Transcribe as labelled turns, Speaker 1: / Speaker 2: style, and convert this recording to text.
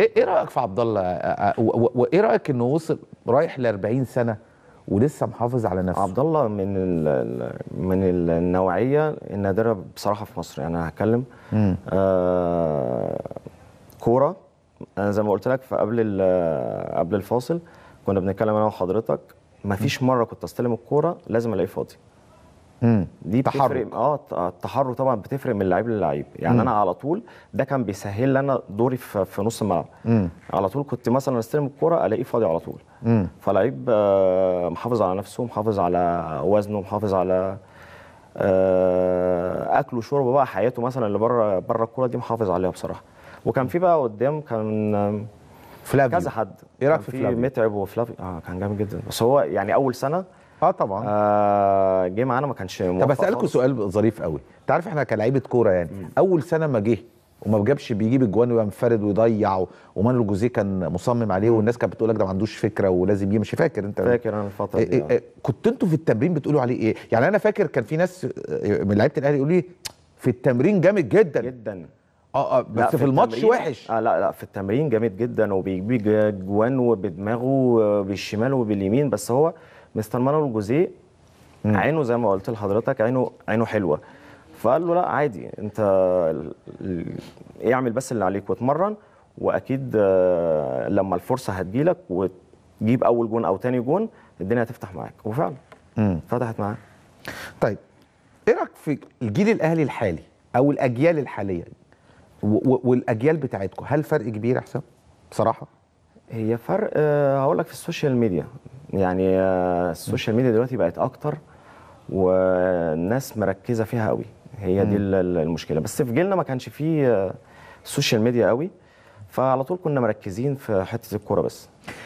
Speaker 1: إيه-, ايه رايك في عبد الله وايه رايك انه وصل رايح ل 40 سنه
Speaker 2: ولسه محافظ على نفسه عبد الله من الـ من النوعيه النادره بصراحه في مصر يعني انا هتكلم آه كوره انا زي ما قلت لك في قبل الفاصل كنا بنتكلم انا وحضرتك ما فيش مره كنت استلم الكوره لازم الاقيه فاضي دي تحرك اه التحرك طبعا بتفرق من لعيب للعيب يعني مم. انا على طول ده كان بيسهل لي انا دوري في, في نص الملعب على طول كنت مثلا استلم الكوره الاقيه فاضي على طول فلعيب آه محافظ على نفسه محافظ على وزنه محافظ على آه اكله وشربه بقى حياته مثلا اللي بره بره الكوره دي محافظ عليها بصراحه وكان في بقى قدام كان فلافيو كذا حد ايه رايك في فلافيو متعب وفلافيو اه كان جامد جدا بس هو يعني اول سنه اه طبعا آه جه معانا ما كانش طب اسالكم سؤال ظريف قوي انت
Speaker 1: عارف احنا كلاعيبه كوره يعني مم. اول سنه ما جه وما جابش بيجيب اجوان وينفرد ويضيع ومانلو جوزيه كان مصمم عليه والناس كانت بتقول لك ده ما عندوش فكره ولازم يمشي فاكر انت فاكر انا الفتره إيه، دي يعني. كنت انتوا في التمرين بتقولوا عليه ايه؟ يعني انا فاكر كان في ناس آه، من لعيبه الاهلي يقولوا لي في التمرين جامد جدا جدا
Speaker 2: اه اه بس في, في الماتش وحش آه لا لا في التمرين جامد جدا وبيجيب اجوان وبدماغه آه، بالشمال وباليمين بس هو مستر مانويل جوزيه عينه زي ما قلت لحضرتك عينه عينه حلوه فقال له لا عادي انت اعمل بس اللي عليك واتمرن واكيد آه، لما الفرصه هتجيلك وتجيب اول جون او تاني جون الدنيا هتفتح معاك وفعلا فتحت معاه طيب ايه رايك في الجيل الاهلي
Speaker 1: الحالي او الاجيال الحاليه والاجيال بتاعتكم هل فرق كبير يا حسام
Speaker 2: بصراحه هي فرق آه، هقول لك في السوشيال ميديا يعني آه، السوشيال ميديا دلوقتي بقت اكتر والناس مركزه فيها قوي هي دي المشكله بس في جيلنا ما كانش فيه السوشيال آه، ميديا قوي فعلى طول كنا مركزين في حته الكوره بس